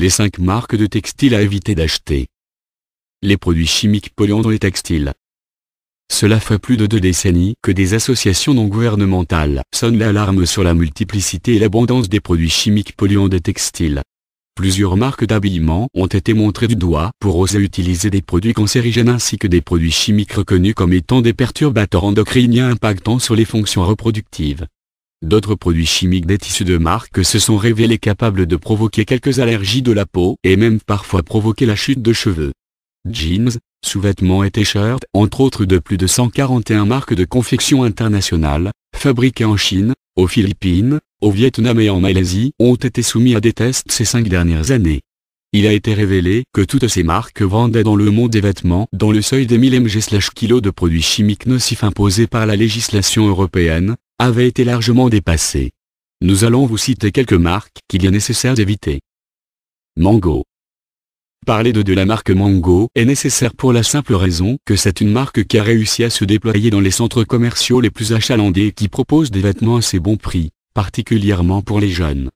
les 5 marques de textiles à éviter d'acheter. Les produits chimiques polluants dans les textiles. Cela fait plus de deux décennies que des associations non gouvernementales sonnent l'alarme sur la multiplicité et l'abondance des produits chimiques polluants des textiles. Plusieurs marques d'habillement ont été montrées du doigt pour oser utiliser des produits cancérigènes ainsi que des produits chimiques reconnus comme étant des perturbateurs endocriniens impactant sur les fonctions reproductives. D'autres produits chimiques des tissus de marque se sont révélés capables de provoquer quelques allergies de la peau et même parfois provoquer la chute de cheveux. Jeans, sous-vêtements et t-shirts, entre autres de plus de 141 marques de confection internationale, fabriquées en Chine, aux Philippines, au Vietnam et en Malaisie, ont été soumis à des tests ces cinq dernières années. Il a été révélé que toutes ces marques vendaient dans le monde des vêtements dans le seuil des 1000 mg/kg de produits chimiques nocifs imposés par la législation européenne, avait été largement dépassé. Nous allons vous citer quelques marques qu'il est nécessaire d'éviter. Mango. Parler de, de la marque Mango est nécessaire pour la simple raison que c'est une marque qui a réussi à se déployer dans les centres commerciaux les plus achalandés et qui propose des vêtements à ses bons prix, particulièrement pour les jeunes.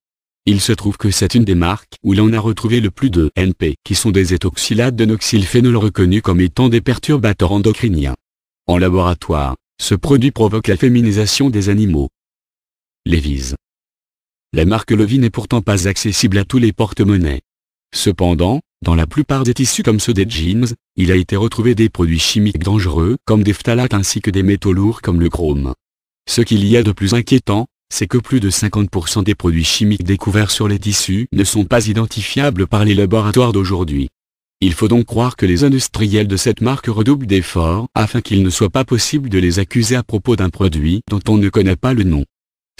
Il se trouve que c'est une des marques où l'on a retrouvé le plus de NP, qui sont des étoxylates de noxylphénol reconnus comme étant des perturbateurs endocriniens. En laboratoire, ce produit provoque la féminisation des animaux. Levi's. La marque Levi's n'est pourtant pas accessible à tous les porte-monnaies. Cependant, dans la plupart des tissus comme ceux des jeans, il a été retrouvé des produits chimiques dangereux comme des phtalates ainsi que des métaux lourds comme le chrome. Ce qu'il y a de plus inquiétant, c'est que plus de 50% des produits chimiques découverts sur les tissus ne sont pas identifiables par les laboratoires d'aujourd'hui. Il faut donc croire que les industriels de cette marque redoublent d'efforts afin qu'il ne soit pas possible de les accuser à propos d'un produit dont on ne connaît pas le nom.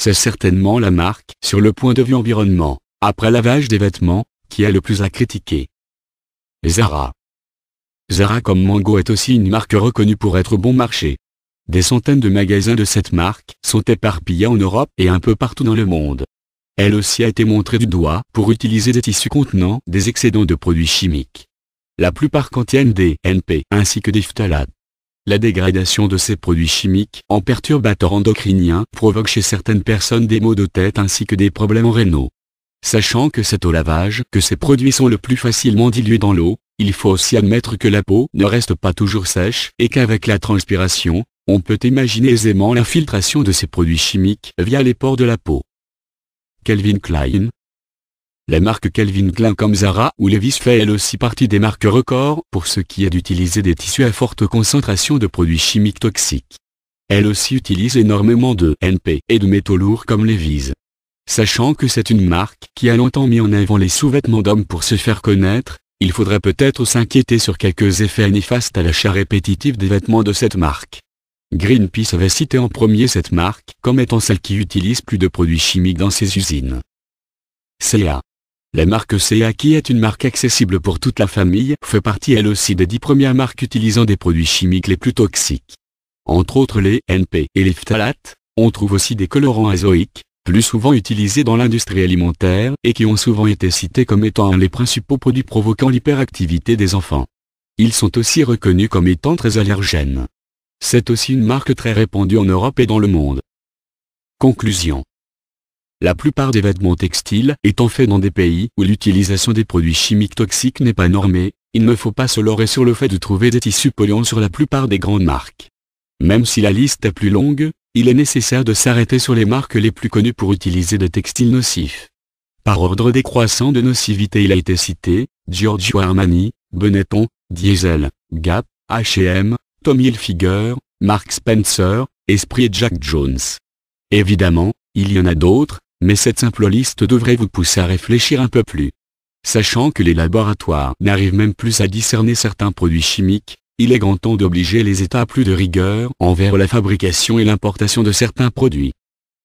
C'est certainement la marque, sur le point de vue environnement, après lavage des vêtements, qui est le plus à critiquer. Zara. Zara comme Mango est aussi une marque reconnue pour être bon marché. Des centaines de magasins de cette marque sont éparpillés en Europe et un peu partout dans le monde. Elle aussi a été montrée du doigt pour utiliser des tissus contenant des excédents de produits chimiques la plupart contiennent des NP ainsi que des phtalades. La dégradation de ces produits chimiques en perturbateurs endocriniens provoque chez certaines personnes des maux de tête ainsi que des problèmes rénaux. Sachant que c'est au lavage que ces produits sont le plus facilement dilués dans l'eau, il faut aussi admettre que la peau ne reste pas toujours sèche et qu'avec la transpiration, on peut imaginer aisément l'infiltration de ces produits chimiques via les pores de la peau. Kelvin Klein, la marque Calvin Klein comme Zara ou Levi's fait elle aussi partie des marques records pour ce qui est d'utiliser des tissus à forte concentration de produits chimiques toxiques. Elle aussi utilise énormément de NP et de métaux lourds comme Levi's. Sachant que c'est une marque qui a longtemps mis en avant les sous-vêtements d'hommes pour se faire connaître, il faudrait peut-être s'inquiéter sur quelques effets néfastes à l'achat répétitif des vêtements de cette marque. Greenpeace avait cité en premier cette marque comme étant celle qui utilise plus de produits chimiques dans ses usines. CA la marque CA qui est une marque accessible pour toute la famille fait partie elle aussi des dix premières marques utilisant des produits chimiques les plus toxiques. Entre autres les NP et les phtalates, on trouve aussi des colorants azoïques, plus souvent utilisés dans l'industrie alimentaire et qui ont souvent été cités comme étant un des principaux produits provoquant l'hyperactivité des enfants. Ils sont aussi reconnus comme étant très allergènes. C'est aussi une marque très répandue en Europe et dans le monde. Conclusion la plupart des vêtements textiles étant faits dans des pays où l'utilisation des produits chimiques toxiques n'est pas normée, il ne faut pas se leurrer sur le fait de trouver des tissus polluants sur la plupart des grandes marques. Même si la liste est plus longue, il est nécessaire de s'arrêter sur les marques les plus connues pour utiliser des textiles nocifs. Par ordre décroissant de nocivité il a été cité, Giorgio Armani, Benetton, Diesel, Gap, H&M, Tommy Hilfiger, Mark Spencer, Esprit et Jack Jones. Évidemment, il y en a d'autres, mais cette simple liste devrait vous pousser à réfléchir un peu plus. Sachant que les laboratoires n'arrivent même plus à discerner certains produits chimiques, il est grand temps d'obliger les États à plus de rigueur envers la fabrication et l'importation de certains produits.